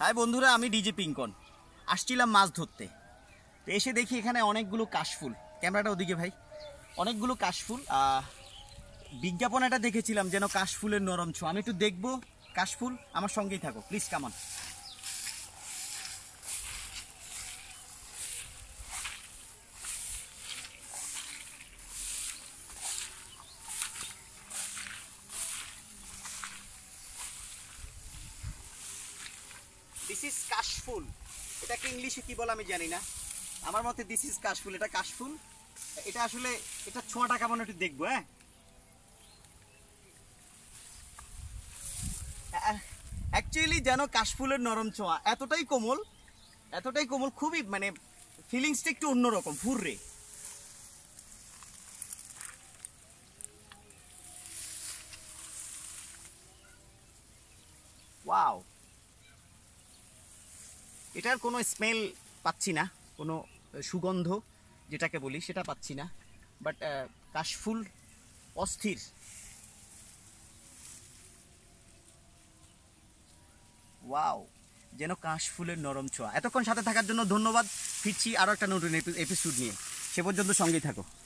high বন্ধুরা আমি DJ পিঙ্কন আসছিলাম মাছ ধরতে তো এসে দেখি এখানে অনেকগুলো কাশফুল ক্যামেরাটা ওদিকে ভাই অনেকগুলো কাশফুল বিজ্ঞাপন এটা দেখেছিলাম যেন কাশফুলের নরম ছো আমি একটু দেখবো কাশফুল আমার সঙ্গেই থাকো প্লিজ কামন দিস ইজ কাশফুল এটাকে ইংলিশে কি বলে আমি জানি না আমার মতে দিস ইজ কাশফুল এটা কাশফুল এটা আসলে এটা ছোঁয়াটা কেমন একটু দেখবো হ্যাঁ অ্যাকচুয়ালি যেন কাশফুলের নরম ছোঁয়া এতটাই কোমল এতটাই কোমল খুবই মানে ফিলিংসটা একটু অন্যরকম ফুররে ওয়াও এটার কোনো স্মেল পাচ্ছি না কোনো সুগন্ধ যেটাকে বলি সেটা পাচ্ছি না বাট কাশফুল অস্থির ওয়াও যেন কাশফুলের নরম ছোঁয়া এতক্ষণ সাথে থাকার জন্য ধন্যবাদ ফিরছি আরও একটা নতুন এপিসোড নিয়ে সে পর্যন্ত সঙ্গেই থাকো